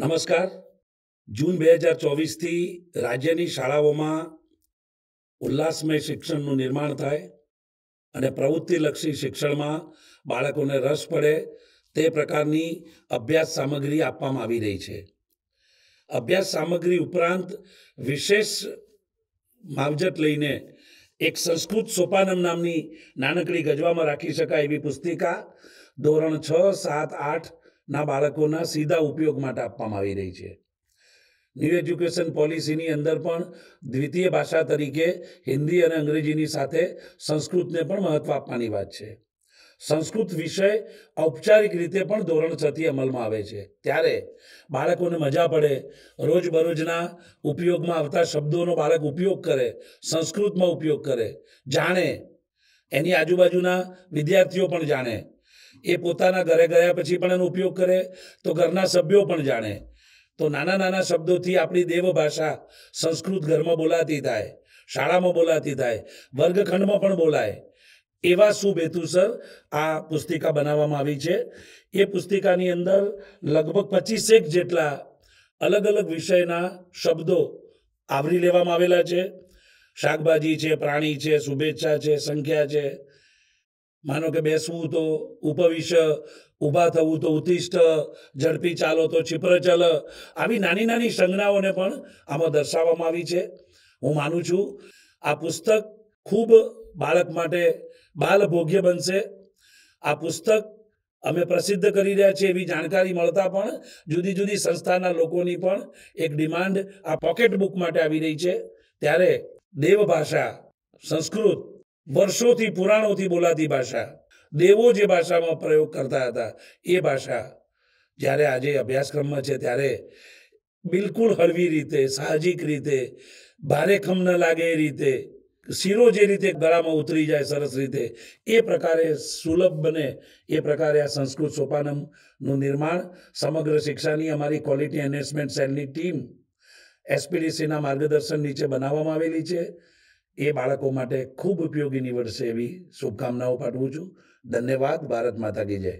નમસ્કાર જૂન બે હજાર ચોવીસથી રાજ્યની શાળાઓમાં ઉલ્લાસમય શિક્ષણનું નિર્માણ થાય અને પ્રવૃત્તિલક્ષી શિક્ષણમાં બાળકોને રસ પડે તે પ્રકારની અભ્યાસ સામગ્રી આપવામાં આવી રહી છે અભ્યાસ સામગ્રી ઉપરાંત વિશેષ માવજત લઈને એક સંસ્કૃત સોપાનમ નામની નાનકડી ગજવામાં રાખી શકાય એવી પુસ્તિકા ધોરણ છ સાત આઠ ના બાળકોના સીધા ઉપયોગ માટે આપવામાં આવી રહી છે ન્યૂ એજ્યુકેશન પોલિસીની અંદર પણ દ્વિતીય ભાષા તરીકે હિન્દી અને અંગ્રેજીની સાથે સંસ્કૃતને પણ મહત્ત્વ આપવાની વાત છે સંસ્કૃત વિષય ઔપચારિક રીતે પણ ધોરણ છથી અમલમાં આવે છે ત્યારે બાળકોને મજા પડે રોજબરોજના ઉપયોગમાં આવતા શબ્દોનો બાળક ઉપયોગ કરે સંસ્કૃતમાં ઉપયોગ કરે જાણે એની આજુબાજુના વિદ્યાર્થીઓ પણ જાણે એ પોતાના ઘરે ગયા પછી પણ એનો ઉપયોગ કરે તો ઘરના સભ્યો પણ જાણે તો નાના નાના શબ્દોથી આપણી દેવભાષા સંસ્કૃત ઘરમાં બોલાતી થાય શાળામાં બોલાતી થાય વર્ગખંડમાં પણ બોલાય એવા શુભ હેતુસર આ પુસ્તિકા બનાવવામાં આવી છે એ પુસ્તિકાની અંદર લગભગ પચીસેક જેટલા અલગ અલગ વિષયના શબ્દો આવરી લેવામાં આવેલા છે શાકભાજી છે પ્રાણી છે શુભેચ્છા છે સંખ્યા છે માનો કે બેસવું તો ઉપવિશ ઊભા થવું તો ઉત્તિષ્ઠ ઝડપી ચાલો તો ચિપ્રચલ આવી નાની નાની સંજ્ઞાઓને પણ આમાં દર્શાવવામાં આવી છે હું માનું છું આ પુસ્તક ખૂબ બાળક માટે બાલભોગ્ય બનશે આ પુસ્તક અમે પ્રસિદ્ધ કરી રહ્યા છીએ એવી જાણકારી મળતા પણ જુદી જુદી સંસ્થાના લોકોની પણ એક ડિમાન્ડ આ પોકેટ બુક માટે આવી રહી છે ત્યારે દેવભાષા સંસ્કૃત વર્ષોથી પુરાણોથી બોલાતી ભાષા દેવો જે ભાષામાં પ્રયોગ કરતા હતા એ ભાષા જ્યારે આજે અભ્યાસક્રમમાં છે ત્યારે બિલકુલ હળવી રીતે સાહજિક રીતે ભારે ખમ ન લાગે એ રીતે શીરો જે રીતે ગળામાં ઉતરી જાય સરસ રીતે એ પ્રકારે સુલભ બને એ પ્રકારે આ સંસ્કૃત સોપાનમનું નિર્માણ સમગ્ર શિક્ષાની અમારી ક્વોલિટી એન્હેન્સમેન્ટ સેલની ટીમ એસપીડીસીના માર્ગદર્શન નીચે બનાવવામાં આવેલી છે એ બાળકો માટે ખૂબ ઉપયોગી નિવડશે એવી શુભકામનાઓ પાઠવું છું ધન્યવાદ ભારત માતા કી જય